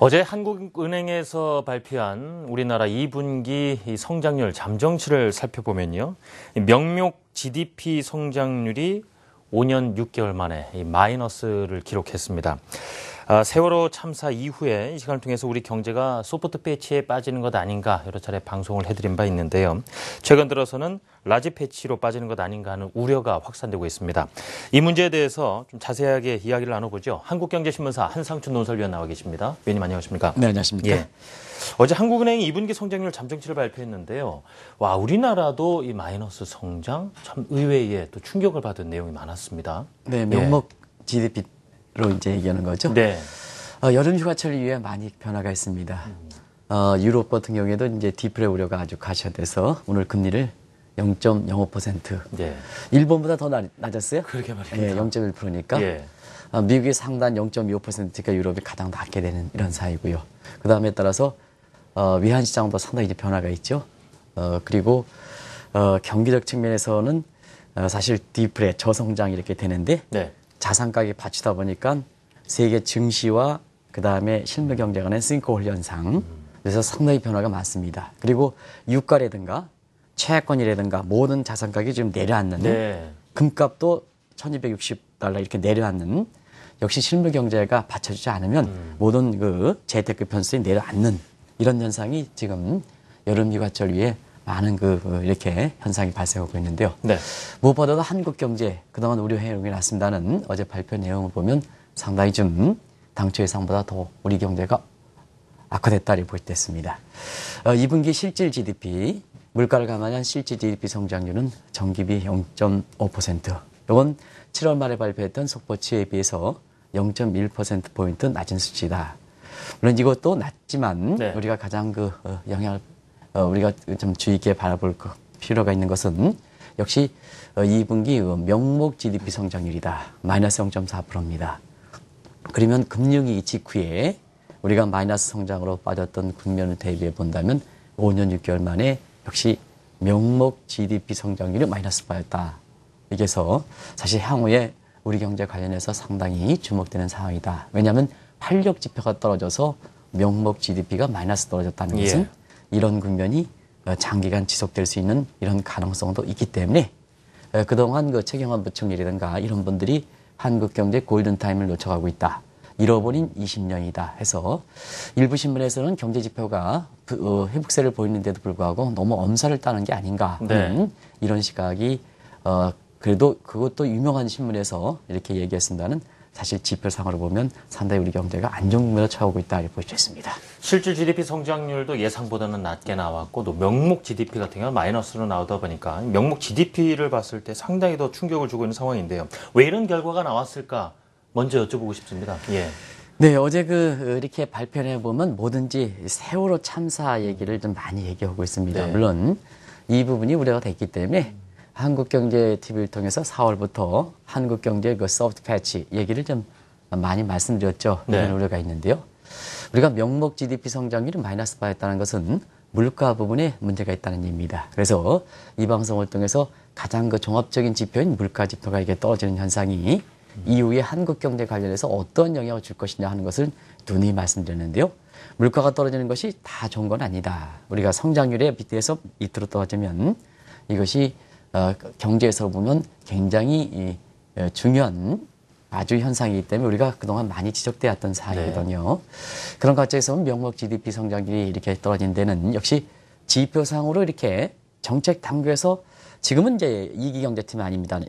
어제 한국은행에서 발표한 우리나라 2분기 성장률 잠정치를 살펴보면요. 명목 GDP 성장률이 5년 6개월 만에 마이너스를 기록했습니다. 아, 세월호 참사 이후에 이 시간을 통해서 우리 경제가 소프트 패치에 빠지는 것 아닌가 여러 차례 방송을 해드린 바 있는데요. 최근 들어서는 라지 패치로 빠지는 것 아닌가 하는 우려가 확산되고 있습니다. 이 문제에 대해서 좀 자세하게 이야기를 나눠보죠. 한국경제신문사 한상춘 논설위원 나와 계십니다. 위원님 안녕하십니까? 네, 안녕하십니까? 예. 어제 한국은행이 2분기 성장률 잠정치를 발표했는데요. 와, 우리나라도 이 마이너스 성장 참 의외에 또 충격을 받은 내용이 많았습니다. 네, 명목 예. GDP 로 이제 얘기하는 거죠. 네. 어, 여름 휴가철을 위해 많이 변화가 있습니다. 어, 유럽 같은 경우에도 이제 디플레 우려가 아주 가셔화돼서 오늘 금리를 0.05%. 네. 일본보다 더 낮, 았어요 그렇게 말입니다. 예, 0.1%니까. 예. 어, 미국이 상단 0.25%니까 유럽이 가장 낮게 되는 이런 사이고요. 그 다음에 따라서 어, 위안 시장도 상당히 이제 변화가 있죠. 어, 그리고 어, 경기적 측면에서는 어, 사실 디플레 저성장 이렇게 되는데 네. 자산 가격이 받치다 보니까 세계 증시와 그 다음에 실물 경제 간의 싱크홀 현상 그래서 상당히 변화가 많습니다. 그리고 유가라든가 채권이라든가 모든 자산 가격이 지금 내려앉는 네. 금값도 1260달러 이렇게 내려앉는 역시 실물 경제가 받쳐주지 않으면 음. 모든 그 재테크 편수에 내려앉는 이런 현상이 지금 여름 휴가철 위에 많은 그 이렇게 현상이 발생하고 있는데요. 네. 무엇보다도 한국 경제 그동안 우려 해외록이 났습니다는 어제 발표 내용을 보면 상당히 좀 당초 예상보다 더 우리 경제가 악화됐다 리포트됐습니다. 어, 2분기 실질 GDP 물가를 감안한 실질 GDP 성장률은 정기비 0.5%. 이건 7월 말에 발표했던 속보치에 비해서 0.1% 포인트 낮은 수치다. 물론 이것도 낮지만 네. 우리가 가장 그 어, 영향을 어, 우리가 좀 주의 깊게 바라볼 그 필요가 있는 것은 역시 어, 2분기 명목 GDP 성장률이다. 마이너스 0.4%입니다. 그러면 금융위 직후에 우리가 마이너스 성장으로 빠졌던 국면을 대비해 본다면 5년 6개월 만에 역시 명목 GDP 성장률이 마이너스 빠졌다 이게서 사실 향후에 우리 경제 관련해서 상당히 주목되는 상황이다. 왜냐하면 활력 지표가 떨어져서 명목 GDP가 마이너스 떨어졌다는 예. 것은 예. 이런 국면이 어, 장기간 지속될 수 있는 이런 가능성도 있기 때문에 어, 그동안 그 최경환 부총리라든가 이런 분들이 한국 경제 골든타임을 놓쳐가고 있다. 잃어버린 20년이다 해서 일부 신문에서는 경제 지표가 그 회복세를 보이는데도 불구하고 너무 엄살을 따는 게 아닌가 하는 네. 이런 시각이 어 그래도 그것도 유명한 신문에서 이렇게 얘기했습니다는 사실 지표상으로 보면 상당히 우리 경제가 안정적으로차오고 있다 이렇게 볼수 있습니다. 실질 GDP 성장률도 예상보다는 낮게 나왔고 또 명목 GDP 같은 경우는 마이너스로 나오다 보니까 명목 GDP를 봤을 때 상당히 더 충격을 주고 있는 상황인데요. 왜 이런 결과가 나왔을까 먼저 여쭤보고 싶습니다. 예. 네, 어제 그 이렇게 발표해 보면 뭐든지 세월호 참사 얘기를 좀 많이 얘기하고 있습니다. 네. 물론 이 부분이 우려가 됐기 때문에 한국경제 TV를 통해서 4월부터 한국경제 그 소프트 패치 얘기를 좀 많이 말씀드렸죠. 그 이런 우려가 있는데요. 우리가 명목 GDP 성장률이 마이너스 바였다는 것은 물가 부분에 문제가 있다는 얘기입니다. 그래서 이 방송을 통해서 가장 그 종합적인 지표인 물가 지표가 이게 떨어지는 현상이 이후에 한국 경제 관련해서 어떤 영향을 줄 것이냐 하는 것을 눈이 말씀드렸는데요. 물가가 떨어지는 것이 다 좋은 건 아니다. 우리가 성장률에 비대해서 이틀로 떨어지면 이것이 어, 경제에서 보면 굉장히 어, 중요한 아주 현상이기 때문에 우리가 그동안 많이 지적되었던 사항이거든요. 네. 그런 관점에서 명목 GDP 성장률이 이렇게 떨어진 데는 역시 지표상으로 이렇게 정책 당국에서 지금은 이제 이기 경제팀이 아닙니다.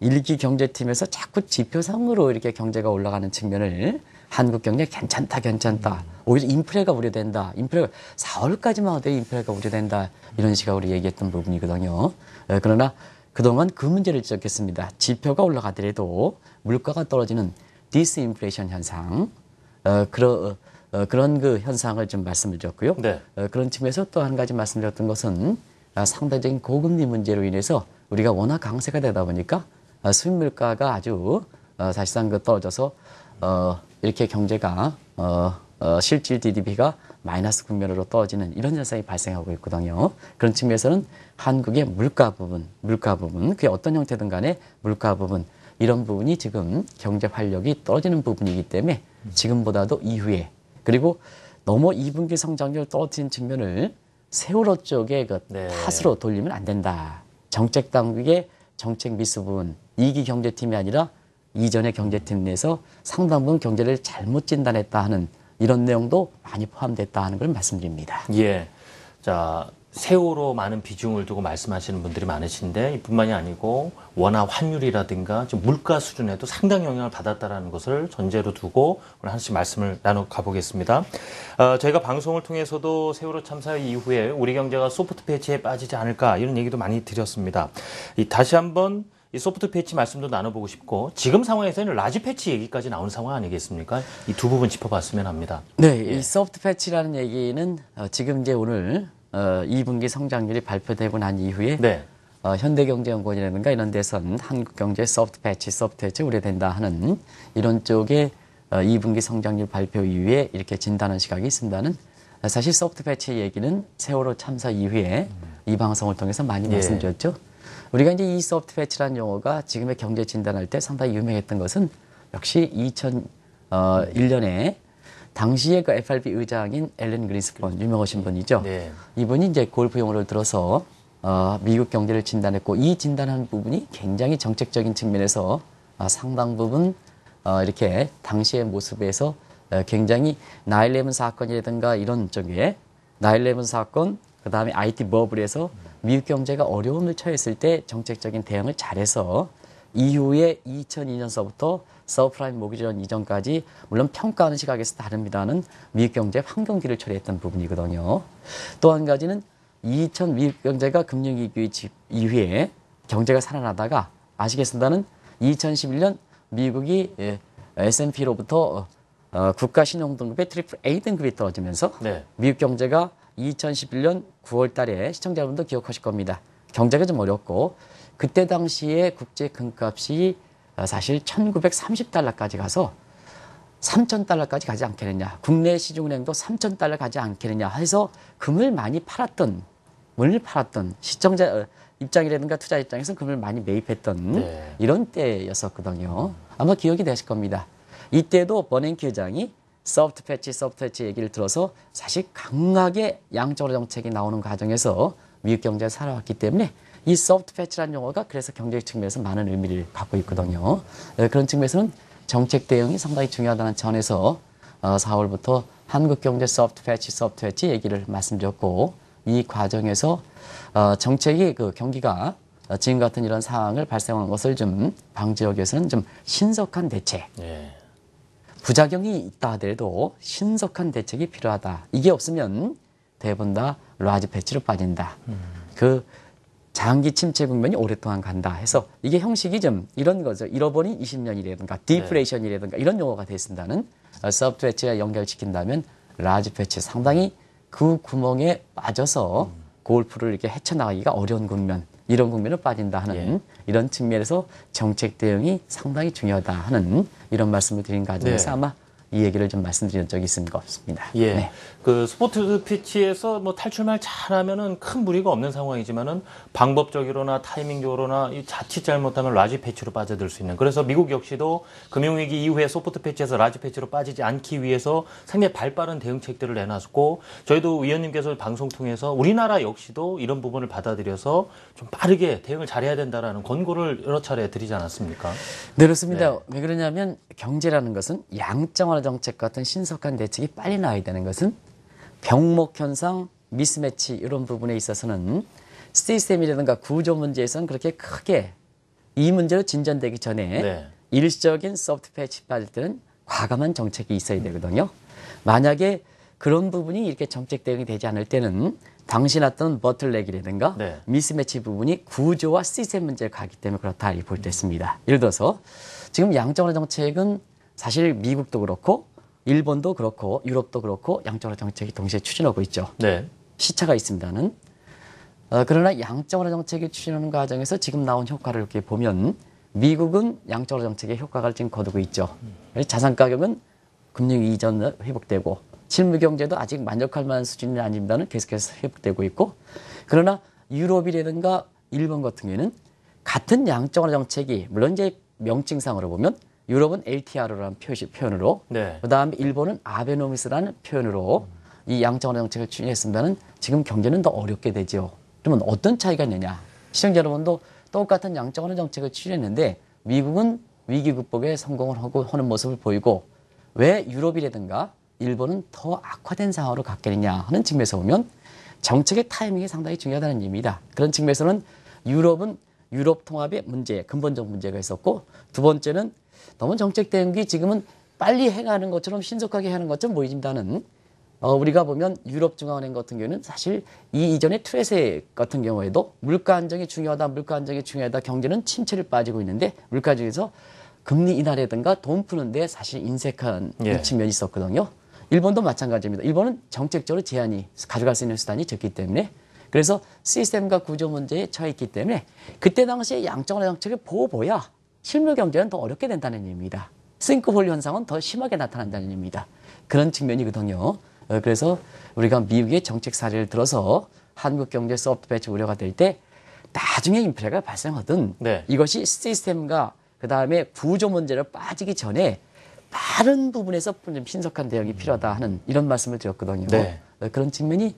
일기 경제팀에서 자꾸 지표상으로 이렇게 경제가 올라가는 측면을 한국 경제 괜찮다, 괜찮다. 오히려 인프레가 우려된다. 인프레가 4월까지만 하되 인프레가 우려된다. 이런 식으로 우리 얘기했던 부분이거든요. 어, 그러나 그동안 그 문제를 지적했습니다. 지표가 올라가더라도 물가가 떨어지는 디스인플레이션 현상, 어, 그러, 어, 그런 그 현상을 좀 말씀을 드렸고요. 네. 어, 그런 측면에서 또 한 가지 말씀드렸던 것은 아, 상대적인 고금리 문제로 인해서 우리가 워낙 강세가 되다 보니까 아, 수입 물가가 아주 어, 사실상 그 떨어져서 어, 이렇게 경제가 어, 어, 실질 GDP가 마이너스 국면으로 떨어지는 이런 현상이 발생하고 있거든요. 그런 측면에서는 한국의 물가 부분, 물가 부분, 그게 어떤 형태든 간에 물가 부분, 이런 부분이 지금 경제 활력이 떨어지는 부분이기 때문에 지금보다도 이후에 그리고 너무 2분기 성장률 떨어진 측면을 세월호 쪽에 그 네. 탓으로 돌리면 안 된다. 정책 당국의 정책 미스 부분, 이기 경제팀이 아니라 이전의 경제팀 내에서 상당 부분 경제를 잘못 진단했다 하는 이런 내용도 많이 포함됐다 하는 걸 말씀드립니다. 예. 자, 세월호 많은 비중을 두고 말씀하시는 분들이 많으신데 이뿐만이 아니고 원화 환율이라든가 지 물가 수준에도 상당 영향을 받았다라는 것을 전제로 두고 오늘 한씩 말씀을 나눠 가보겠습니다. 어, 저희가 방송을 통해서도 세월호 참사 이후에 우리 경제가 소프트 패치에 빠지지 않을까 이런 얘기도 많이 드렸습니다. 다시 한번 이 소프트 패치 말씀도 나눠보고 싶고 지금 상황에서는 라지 패치 얘기까지 나온 상황 아니겠습니까? 이 두 부분 짚어봤으면 합니다. 네, 예. 이 소프트 패치라는 얘기는 어, 지금 이제 오늘 어, 2분기 성장률이 발표되고 난 이후에 네. 어, 현대경제연구원이라든가 이런 데선 한국 경제 소프트 패치, 소프트 패치 우려된다 하는 이런 쪽에 어, 2분기 성장률 발표 이후에 이렇게 진단한 시각이 있습니다는 어, 사실 소프트 패치 얘기는 세월호 참사 이후에 이 방송을 통해서 많이 예. 말씀드렸죠. 우리가 이제 이 소프트 패치라는 용어가 지금의 경제 진단할 때 상당히 유명했던 것은 역시 2001년에 어, 당시의그 FRB 의장인 앨런 그린스펀 유명하신 분이죠. 네. 이분이 이제 골프 용어를 들어서 어, 미국 경제를 진단했고 이 진단한 부분이 굉장히 정책적인 측면에서 어, 상당 부분 어, 이렇게 당시의 모습에서 어, 굉장히 나일레븐 사건이라든가 이런 쪽에 나일레븐 사건 그 다음에 IT 버블에서 음. 미국 경제가 어려움을 처했을 때 정책적인 대응을 잘해서 이후에 2002년서부터 서브프라임 모기지론 이전까지 물론 평가하는 시각에서 다릅니다는 미국 경제 환경기를 처리했던 부분이거든요. 또 한 가지는 2000 미국 경제가 금융위기 이후에 경제가 살아나다가 아시겠습니다는 2011년 미국이 S&P로부터 예, 어, 어, 국가 신용등급의 트리플 A 등급이 떨어지면서 네. 미국 경제가 2011년 9월 달에 시청자분도 기억하실 겁니다. 경제가 좀 어렵고 그때 당시에 국제 금값이 어, 사실 1930달러까지 가서 3,000달러까지 가지 않겠느냐. 국내 시중은행도 3,000달러 가지 않겠느냐 해서 금을 많이 팔았던, 문을 팔았던 시청자 어, 입장이라든가 투자 입장에서 금을 많이 매입했던 네. 이런 때였었거든요. 아마 기억이 되실 겁니다. 이때도 버냉키 회장이 소프트 패치, 소프트 패치 얘기를 들어서 사실 강하게 양적으로 정책이 나오는 과정에서 미국 경제를 살아왔기 때문에 이소프트 패치라는 용어가 그래서 경제 측면에서 많은 의미를 갖고 있거든요. 어, 그런 측면에서는 정책 대응이 상당히 중요하다는 전에서 4월부터 어, 한국 경제 소프트 패치, 소프트 패치 얘기를 말씀드렸고 이 과정에서 어, 정책이 그 경기가 지금 같은 이런 상황을 발생한 것을 좀 방지하기 위해서는 좀 신속한 대책, 예. 부작용이 있다 하더라도 신속한 대책이 필요하다. 이게 없으면 대부분 다 라지 패치로 빠진다. 음. 그 장기 침체 국면이 오랫동안 간다 해서 이게 형식이 좀 이런 거죠. 잃어버린 20년이라든가 디프레이션이라든가 이런 용어가 습니다는 서브 패치와 연결시킨다면 라지 패치 상당히 그 구멍에 빠져서 음. 골프를 이렇게 헤쳐나가기가 어려운 국면 이런 국면으로 빠진다 하는 예. 이런 측면에서 정책 대응이 상당히 중요하다 하는 이런 말씀을 드린 가정에서 네. 아마 이 얘기를 좀 말씀드린 적이 있습니까 없습니다. 예. 네. 그스포트 피치에서 뭐 탈출만 잘하면은 큰 무리가 없는 상황이지만은 방법적으로나 타이밍적으로나 자칫 잘못하면 라지 패치로 빠져들 수 있는. 그래서 미국 역시도 금융위기 이후에 소프트 패치에서 라지 패치로 빠지지 않기 위해서 상당히 발빠른 대응책들을 내놨고 저희도 위원님께서 방송 통해서 우리나라 역시도 이런 부분을 받아들여서 좀 빠르게 대응을 잘해야 된다라는 권고를 여러 차례 드리지 않았습니까? 네, 그렇습니다. 네. 왜 그러냐면 경제라는 것은 양정화 코로 정책 같은 신속한 대책이 빨리 나와야 되는 것은 병목 현상, 미스매치 이런 부분에 있어서는 시스템이라든가 구조 문제에선 그렇게 크게 이 문제로 진전되기 전에 네. 일시적인 소프트 패치 빠질 때는 과감한 정책이 있어야 되거든요. 만약에 그런 부분이 이렇게 정책 대응이 되지 않을 때는 당신 어떤 버틀렉이라든가 네. 미스매치 부분이 구조와 시스템 문제에 가기 때문에 그렇다 이 볼 때 있습니다. 예를 들어서 지금 양적완화 정책은 사실 미국도 그렇고 일본도 그렇고 유럽도 그렇고 양적완화 정책이 동시에 추진하고 있죠. 네. 시차가 있습니다는. 어, 그러나 양적완화 정책이 추진하는 과정에서 지금 나온 효과를 이렇게 보면 미국은 양적완화 정책의 효과를 지금 거두고 있죠. 음. 자산 가격은 금융 이전 회복되고 실무 경제도 아직 만족할 만한 수준이 아닙니다는 계속해서 회복되고 있고 그러나 유럽이라든가 일본 같은 경우에는 같은 양적완화 정책이 물론 이제 명칭상으로 보면 유럽은 LTR라는 표현으로 시표 네. 그다음에 일본은 아베노미스라는 표현으로 이 양적완화 정책을 추진했으면 지금 경제는 더 어렵게 되죠. 그러면 어떤 차이가 있느냐? 시청자 여러분도 똑같은 양적완화 정책을 추진했는데 미국은 위기 극복에 성공을 하고 하는 모습을 보이고 왜 유럽이라든가 일본은 더 악화된 상황으로 갖게 되냐 하는 측면에서 보면 정책의 타이밍이 상당히 중요하다는 의미입니다 그런 측면에서는 유럽은 유럽 통합의 문제, 근본적 문제가 있었고 두 번째는 너무 정책 대응이 지금은 빨리 행하는 것처럼 신속하게 하는 것처럼 보이진다는 어, 우리가 보면 유럽중앙은행 같은 경우는 사실 이 이전의 트레세 같은 경우에도 물가 안정이 중요하다, 물가 안정이 중요하다, 경제는 침체를 빠지고 있는데 물가 중에서 금리 인하라든가 돈 푸는데 사실 인색한 예. 측면이 있었거든요. 일본도 마찬가지입니다. 일본은 정책적으로 제한이 가져갈 수 있는 수단이 적기 때문에 그래서 시스템과 구조 문제에 처해 있기 때문에 그때 당시에 양적완화 정책을 보호보야 실물 경제는 더 어렵게 된다는 의미입니다 싱크홀 현상은 더 심하게 나타난다는 의미입니다 그런 측면이거든요. 어, 그래서 우리가 미국의 정책 사례를 들어서 한국 경제 소프트 배치 우려가 될 때 나중에 인플레가 발생하든 네. 이것이 시스템과 그 다음에 구조 문제로 빠지기 전에 빠른 부분에서 좀 신속한 대응이 필요하다 하는 이런 말씀을 드렸거든요. 네. 어, 그런 측면이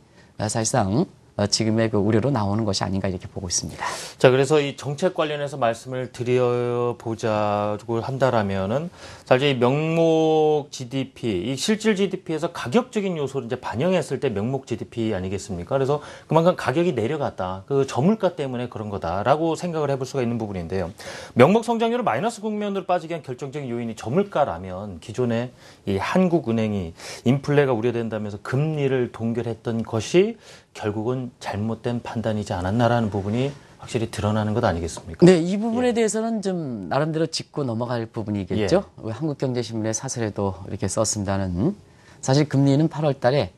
사실상 어, 지금의 그 우려로 나오는 것이 아닌가 이렇게 보고 있습니다. 자, 그래서 이 정책 관련해서 말씀을 드려보자고 한다라면은 사실 이 명목 GDP, 이 실질 GDP에서 가격적인 요소를 이제 반영했을 때 명목 GDP 아니겠습니까? 그래서 그만큼 가격이 내려갔다. 그 저물가 때문에 그런 거다라고 생각을 해볼 수가 있는 부분인데요. 명목 성장률을 마이너스 국면으로 빠지게 한 결정적인 요인이 저물가라면 기존에 이 한국은행이 인플레가 우려된다면서 금리를 동결했던 것이 결국은 잘못된 판단이지 않았나라는 부분이 확실히 드러나는 것 아니겠습니까? 네, 이 부분에 예. 대해서는 좀 나름대로 짚고 넘어갈 부분이겠죠. 예. 한국경제신문의 사설에도 이렇게 썼습니다는 사실 금리는 8월 달에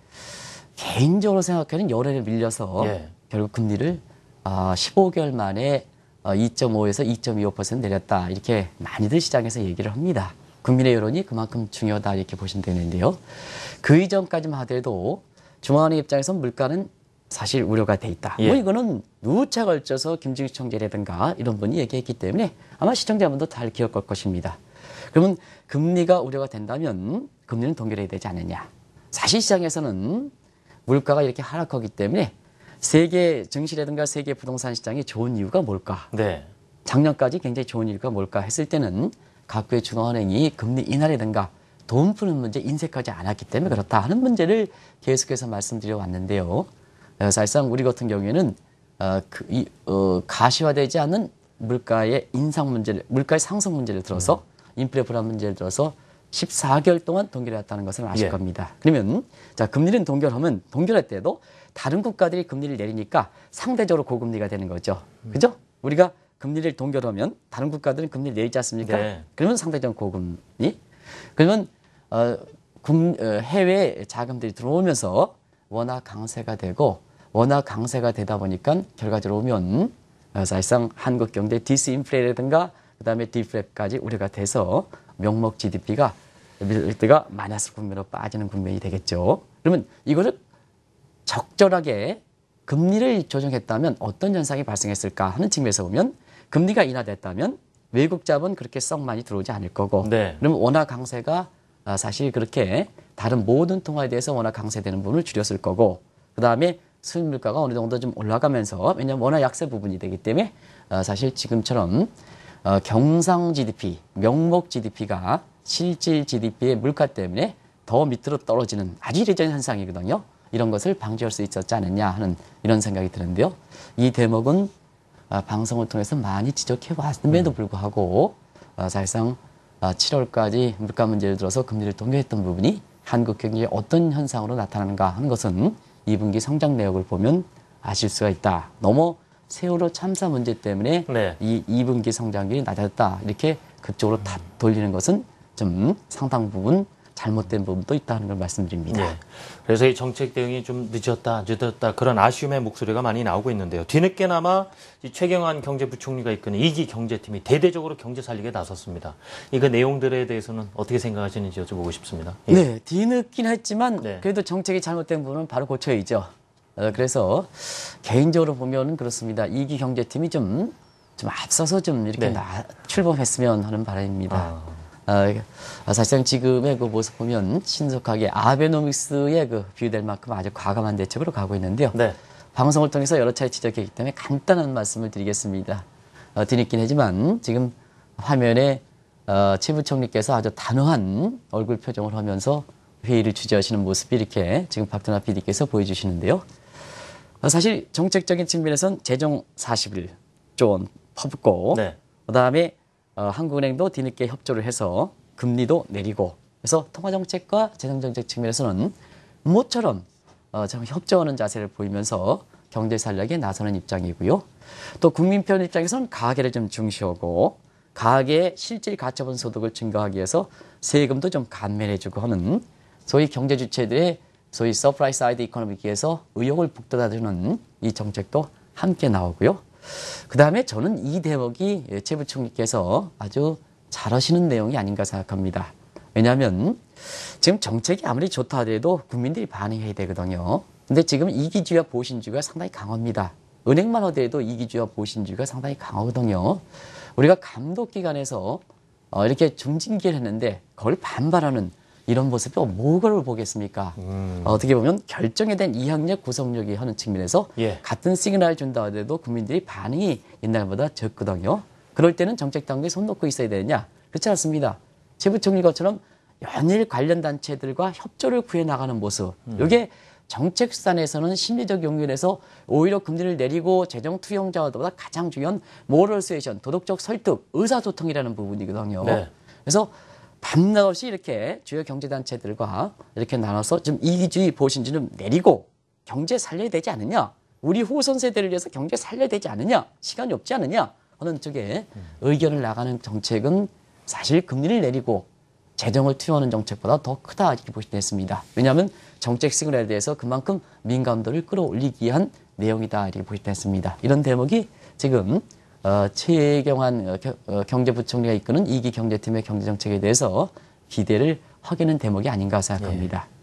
개인적으로 생각하는 열흘에 밀려서 예. 결국 금리를 15개월 아, 만에 2.5에서 어, 2.25% 내렸다 이렇게 많이들 시장에서 얘기를 합니다. 국민의 여론이 그만큼 중요하다 이렇게 보시면 되는데요. 그 이전까지만 하더라도 중앙은행 입장에서 물가는 사실 우려가 돼 있다. 뭐 예. 뭐 이거는 누차 걸쳐서 김진식 총재라든가 이런 분이 얘기했기 때문에 아마 시청자분도 잘 기억할 것입니다. 그러면 금리가 우려가 된다면 금리는 동결해야 되지 않느냐. 사실 시장에서는 물가가 이렇게 하락하기 때문에 세계 증시라든가 세계 부동산 시장이 좋은 이유가 뭘까? 네. 작년까지 굉장히 좋은 이유가 뭘까 했을 때는 각국의 중앙은행이 금리 인하라든가 돈 푸는 문제 인색하지 않았기 때문에 그렇다 하는 문제를 계속해서 말씀드려 왔는데요. 어, 사실상 우리 같은 경우에는 어, 그, 이, 어, 가시화되지 않은 물가의 인상 문제를, 물가의 상승 문제를 들어서 네. 음. 인플레 불안 문제를 들어서 14개월 동안 동결했다는 것을 아실 예. 겁니다. 그러면 자 금리는 동결하면 동결할 때도 다른 국가들이 금리를 내리니까 상대적으로 고금리가 되는 거죠. 음. 그죠? 우리가 금리를 동결하면 다른 국가들은 금리를 내리지 않습니까? 네. 그러면 상대적 으로 고금리. 그러면 어, 어, 해외 자금들이 들어오면서 워낙 강세가 되고 워낙 강세가 되다 보니까 결과적으로 보면 어, 사실상 한국 경제 디스인플레라든가 그다음에 디플레까지 우려가 돼서 명목 GDP가 밀대가 마이너스 국면으로 빠지는 국면이 되겠죠. 그러면 이거를 적절하게 금리를 조정했다면 어떤 현상이 발생했을까 하는 측면에서 보면 금리가 인하됐다면 외국 자본 그렇게 썩 많이 들어오지 않을 거고 네. 그러면 원화 강세가 아, 사실 그렇게 다른 모든 통화에 대해서 워낙 강세되는 부분을 줄였을 거고 그다음에 수입 물가가 어느 정도 좀 올라가면서 왜냐면 워낙 약세 부분이 되기 때문에 어, 사실 지금처럼 어, 경상 GDP, 명목 GDP가 실질 GDP의 물가 때문에 더 밑으로 떨어지는 아주 이례적인 현상이거든요. 이런 것을 방지할 수 있었지 않느냐 하는 이런 생각이 드는데요. 이 대목은 어, 방송을 통해서 많이 지적해 왔음에도 음. 불구하고 어, 사실상 어, 7월까지 물가 문제를 들어서 금리를 동결했던 부분이 한국 경제의 어떤 현상으로 나타나는가 하는 것은 2분기 성장 내역을 보면 아실 수가 있다. 너무 세월호 참사 문제 때문에 네. 이 2분기 성장률이 낮아졌다. 이렇게 그쪽으로 다 돌리는 것은 좀 상당 부분 잘못된 부분도 있다는 걸 말씀드립니다. 네. 그래서 이 정책 대응이 좀 늦었다, 늦었다 그런 아쉬움의 목소리가 많이 나오고 있는데요. 뒤늦게나마 최경환 경제부총리가 이끄는 이기 경제팀이 대대적으로 경제 살리기에 나섰습니다. 이그 내용들에 대해서는 어떻게 생각하시는지 여쭤보고 싶습니다. 예. 네, 뒤늦긴 했지만 네. 그래도 정책이 잘못된 부분은 바로 고쳐야죠. 어, 그래서 개인적으로 보면 그렇습니다. 이기 경제팀이 좀, 좀 앞서서 좀 이렇게 네. 나, 출범했으면 하는 바람입니다. 아. 어, 어, 사실상 지금의 그 모습 보면 신속하게 아베노믹스에 그 비유될 만큼 아주 과감한 대책으로 가고 있는데요. 네. 방송을 통해서 여러 차례 지적했기 때문에 간단한 말씀을 드리겠습니다. 어, 드리긴 하지만 지금 화면에 어, 최부총리께서 아주 단호한 얼굴 표정을 하면서 회의를 주재하시는 모습이 이렇게 지금 박준하 PD께서 보여주시는데요. 어, 사실 정책적인 측면에선 재정 4 0일조원 퍼붓고 네. 그다음에 어, 한국은행도 뒤늦게 협조를 해서 금리도 내리고 그래서 통화정책과 재정정책 측면에서는 모처럼 어, 협조하는 자세를 보이면서 경제 살력에 나서는 입장이고요. 또 국민편 입장에서는 가계를 좀 중시하고 가계의 실질 가처분 소득을 증가하기 위해서 세금도 좀 감면해주고 하는 소위 경제 주체들의 소위 서프라이즈 아이드이코노믹기에서 의욕을 북돋아주는 이 정책도 함께 나오고요. 그 다음에 저는 이 대목이 최부총리께서 아주 잘하시는 내용이 아닌가 생각합니다. 왜냐하면 지금 정책이 아무리 좋다 하더라도 국민들이 반응해야 되거든요. 근데 지금 이기주의와 보신주의가 상당히 강합니다. 은행만 하더라도 이기주의와 보신주의가 상당히 강하거든요. 우리가 감독기관에서 어, 이렇게 중징계를 했는데 그걸 반발하는 이런 모습이 뭐걸 보겠습니까? 음. 어, 어떻게 보면 결정에 대한 이항력 구성력이 하는 측면에서 예. 같은 시그널 을 준다 하더라도 국민들이 반응이 옛날보다 적거든요. 그럴 때는 정책 당국이 손 놓고 있어야 되느냐? 그렇지 않습니다. 최부총리 것처럼 연일 관련 단체들과 협조를 구해 나가는 모습. 이게 음. 정책 수단에서는 심리적 용인에서 오히려 금리를 내리고 재정 투영자보다 가장 중요한 모럴 스웨이션 도덕적 설득, 의사소통이라는 부분이거든요. 네. 그래서 밤낮없이 이렇게 주요 경제단체들과 이렇게 나눠서 좀 이기주의 보신지 좀 내리고 경제 살려야 되지 않느냐 우리 후손 세대를 위해서 경제 살려야 되지 않느냐 시간이 없지 않느냐 하는 쪽에 의견을 나가는 정책은 사실 금리를 내리고 재정을 투여하는 정책보다 더 크다 이렇게 보시면 됐습니다. 왜냐하면 정책 시그널에 대해서 그만큼 민감도를 끌어올리기 위한 내용이다 이렇게 보시면 됐습니다. 이런 대목이 지금 어, 최경환 어, 어, 경제부총리가 이끄는 2기 경제팀의 경제정책에 대해서 기대를 하기는 대목이 아닌가 생각합니다. 예.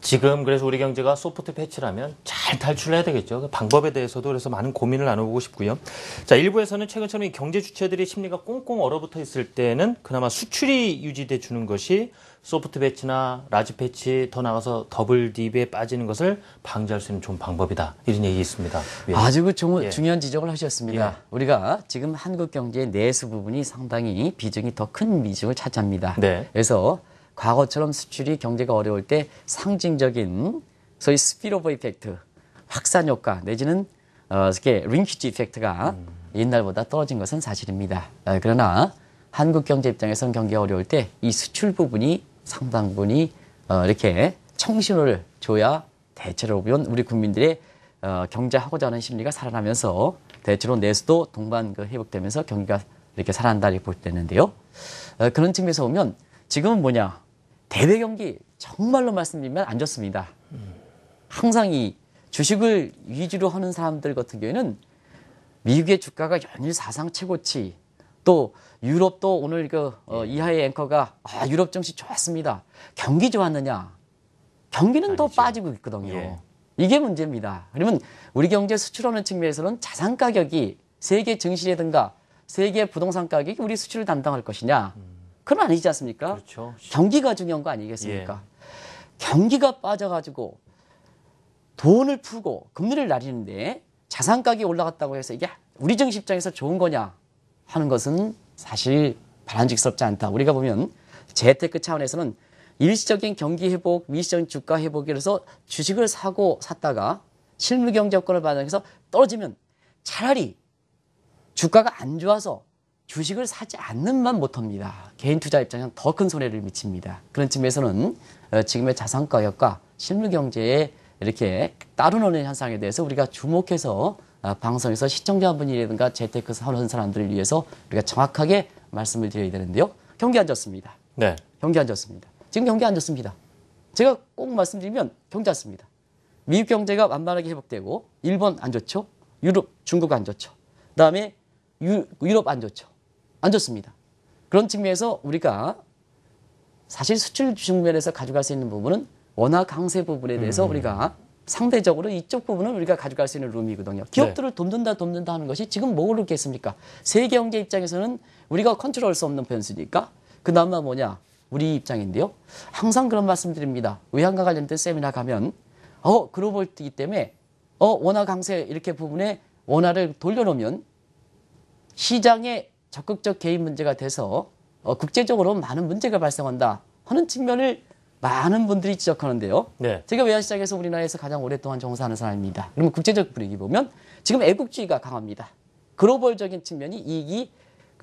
지금 그래서 우리 경제가 소프트 패치라면 잘 탈출해야 되겠죠. 그 방법에 대해서도 그래서 많은 고민을 나눠보고 싶고요. 자, 일부에서는 최근처럼 경제 주체들이 심리가 꽁꽁 얼어붙어 있을 때는 그나마 수출이 유지돼 주는 것이 소프트 배치나 라지 패치 더 나가서 더블 딥에 빠지는 것을 방지할 수 있는 좋은 방법이다. 이런 얘기 있습니다. 예. 아주 그 종, 예. 중요한 지적을 하셨습니다. 예. 우리가 지금 한국 경제의 내수 부분이 상당히 비중이 더 큰미중을 차지합니다. 네. 그래서 과거처럼 수출이 경제가 어려울 때 상징적인 소위 스피로버 이펙트, 확산 효과 내지는 어, 이렇게 링키지 이펙트가 음. 옛날보다 떨어진 것은 사실입니다. 아, 그러나 한국 경제 입장에선 경기가 어려울 때 이 수출 부분이 상당 분이 어, 이렇게 청신호를 줘야 대체로 보면 우리 국민들의 어, 경제하고자 하는 심리가 살아나면서 대체로 내수도 동반 그 회복되면서 경기가 이렇게 살아난다 이렇게 볼 때는데요. 어, 그런 측면에서 보면 지금은 뭐냐 대외 경기 정말로 말씀드리면 안 좋습니다. 항상 이 주식을 위주로 하는 사람들 같은 경우에는 미국의 주가가 연일 사상 최고치 또 유럽도 오늘 그 어, 예. 이하의 앵커가 아, 유럽 정시 좋았습니다. 경기 좋았느냐? 경기는 아니죠. 더 빠지고 있거든요. 예. 이게 문제입니다. 그러면 우리 경제 수출하는 측면에서는 자산 가격이 세계 증시라든가 세계 부동산 가격이 우리 수출을 담당할 것이냐? 음. 그건 아니지 않습니까? 그렇죠. 경기가 중요한 거 아니겠습니까? 예. 경기가 빠져가지고 돈을 풀고 금리를 날리는데 자산 가격이 올라갔다고 해서 이게 우리 정시 입장에서 좋은 거냐? 하는 것은 사실 바람직스럽지 않다. 우리가 보면 재테크 차원에서는 일시적인 경기 회복, 미시적인 주가 회복이라서 주식을 사고 샀다가 실물 경제권을 반영해서 떨어지면 차라리 주가가 안 좋아서 주식을 사지 않는 만 못합니다. 개인 투자 입장에서는 더 큰 손해를 미칩니다. 그런 측면에서는 어, 지금의 자산 가격과 실물 경제에 이렇게 따로 노는 현상에 대해서 우리가 주목해서 아, 방송에서 시청자분이라든가 재테크 하는 사람들을 위해서 우리가 정확하게 말씀을 드려야 되는데요. 경기 안 좋습니다. 네. 경기 안 좋습니다. 지금 경기 안 좋습니다. 제가 꼭 말씀드리면 경제 안습니다 미국 경제가 완만하게 회복되고 일본 안 좋죠. 유럽, 중국 안 좋죠. 그다음에 유, 유럽 안 좋죠. 안 좋습니다. 그런 측면에서 우리가 사실 수출 측면에서 가져갈 수 있는 부분은 원화 강세 부분에 대해서 음. 우리가 상대적으로 이쪽 부분은 우리가 가져갈 수 있는 룸이거든요. 기업들을 네. 돕는다 돕는다 하는 것이 지금 뭐로 있겠습니까? 세계 경제 입장에서는 우리가 컨트롤할 수 없는 변수니까 그나마 뭐냐 우리 입장인데요. 항상 그런 말씀드립니다. 외환과 관련된 세미나 가면 어 글로벌이기 때문에 어 원화 강세 이렇게 부분에 원화를 돌려놓으면 시장의 적극적 개입 문제가 돼서 어, 국제적으로 많은 문제가 발생한다 하는 측면을 많은 분들이 지적하는데요. 네. 제가 외환시장에서 우리나라에서 가장 오랫동안 종사하는 사람입니다. 그러면 국제적 분위기 보면 지금 애국주의가 강합니다. 글로벌적인 측면이 이익이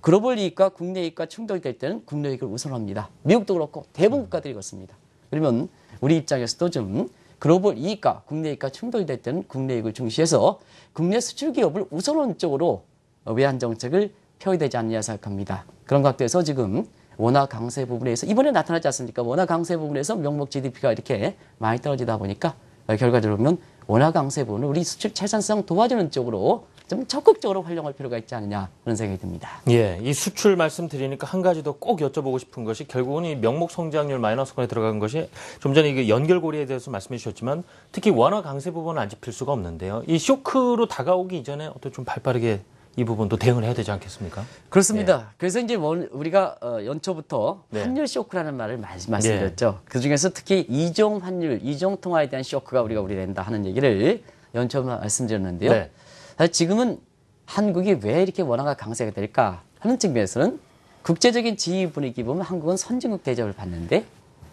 글로벌 이익과 국내 이익과 충돌될 이 때는 국내 이익을 우선합니다. 미국도 그렇고 대부분 국가들이 그렇습니다. 그러면 우리 입장에서도 좀 글로벌 이익과 국내 이익과 충돌될 이 때는 국내 이익을 중시해서 국내 수출 기업을 우선원적으로 외환 정책을 펴야 되지 않느냐 생각합니다. 그런 각도에서 지금 원화 강세 부분에서 이번에 나타나지 않습니까? 원화 강세 부분에서 명목 GDP가 이렇게 많이 떨어지다 보니까 결과적으로 보면 원화 강세 부분을 우리 수출 채산성 도와주는 쪽으로 좀 적극적으로 활용할 필요가 있지 않느냐 그런 생각이 듭니다. 예, 이 수출 말씀드리니까 한 가지 더 꼭 여쭤보고 싶은 것이 결국은 이 명목 성장률 마이너스권에 들어간 것이 좀 전에 이게 연결고리에 대해서 말씀해 주셨지만 특히 원화 강세 부분은 안 짚힐 수가 없는데요. 이 쇼크로 다가오기 이전에 어떻게 좀 발빠르게 이 부분도 대응을 해야 되지 않겠습니까? 그렇습니다. 네. 그래서 이제 우리가 어, 연초부터 네. 환율 쇼크라는 말을 말씀드렸죠. 네. 예. 그 중에서 특히 이종 환율, 이종 통화에 대한 쇼크가 우리가 우리 낸다 하는 얘기를 연초 말씀드렸는데요. 네. 사실 지금은 한국이 왜 이렇게 원화가 강세가 될까 하는 측면에서는 국제적인 지위 분위기 보면 한국은 선진국 대접을 받는데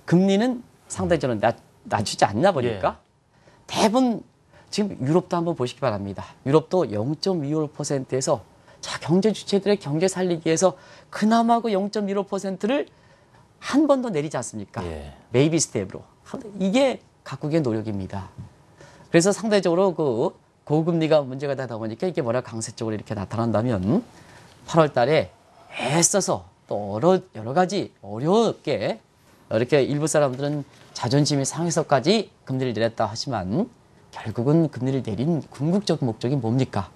금리는 상대적으로 낮, 낮추지 않나 보니까 예. 대부분 지금 유럽도 한번 보시기 바랍니다. 유럽도 0.25%에서 자 경제 주체들의 경제 살리기 위해서 그나마 그 0.15%를 한 번 더 내리지 않습니까? 예. 메이비 스텝으로. 이게 각국의 노력입니다. 그래서 상대적으로 그 고금리가 문제가 되다 보니까 이게 뭐라 강세적으로 이렇게 나타난다면 8월 달에 애써서 또 여러, 여러 가지 어렵게 이렇게 일부 사람들은 자존심이 상해서까지 금리를 내렸다 하지만 결국은 금리를 내린 궁극적 목적이 뭡니까?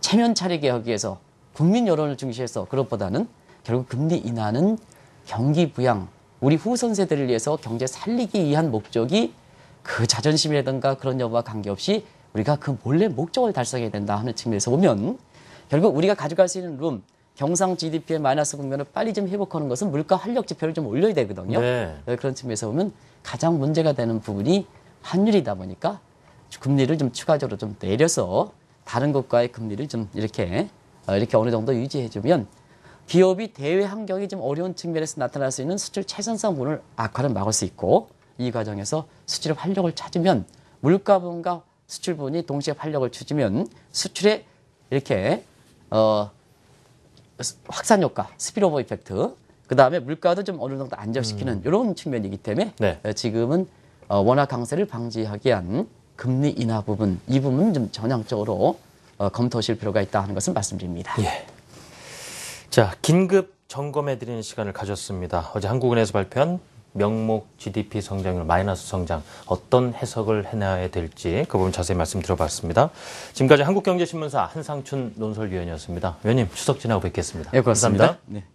체면 차리게 하기 위해서 국민 여론을 중시해서 그것보다는 결국 금리 인하는 경기 부양, 우리 후손 세대를 위해서 경제 살리기 위한 목적이 그 자존심이라든가 그런 여부와 관계없이 우리가 그 몰래 목적을 달성해야 된다 하는 측면에서 보면 결국 우리가 가져갈 수 있는 룸, 경상 GDP의 마이너스 국면을 빨리 좀 회복하는 것은 물가 활력 지표를 좀 올려야 되거든요. 네. 네 그런 측면에서 보면 가장 문제가 되는 부분이 환율이다 보니까 금리를 좀 추가적으로 좀 내려서 다른 것과의 금리를 좀 이렇게 어, 이렇게 어느 정도 유지해주면 기업이 대외 환경이 좀 어려운 측면에서 나타날 수 있는 수출 최선부분을 악화를 막을 수 있고 이 과정에서 수출의 활력을 찾으면 물가분과 수출분이 동시에 활력을 찾으면 수출에 이렇게 어 확산 효과, 스피로버 이펙트, 그 다음에 물가도 좀 어느 정도 안정시키는 음. 이런 측면이기 때문에 네. 어, 지금은 어, 원화 강세를 방지하기 위한 금리 인하 부분 이 부분 좀 전향적으로 어, 검토하실 필요가 있다 하는 것은 말씀드립니다. 예. 자 긴급 점검해 드리는 시간을 가졌습니다. 어제 한국은행에서 발표한 명목 GDP 성장률 마이너스 성장 어떤 해석을 해놔야 될지 그 부분 자세히 말씀 들어봤습니다. 지금까지 한국경제신문사 한상춘 논설위원이었습니다. 위원님 추석 지나고 뵙겠습니다. 예, 고맙습니다. 감사합니다. 네.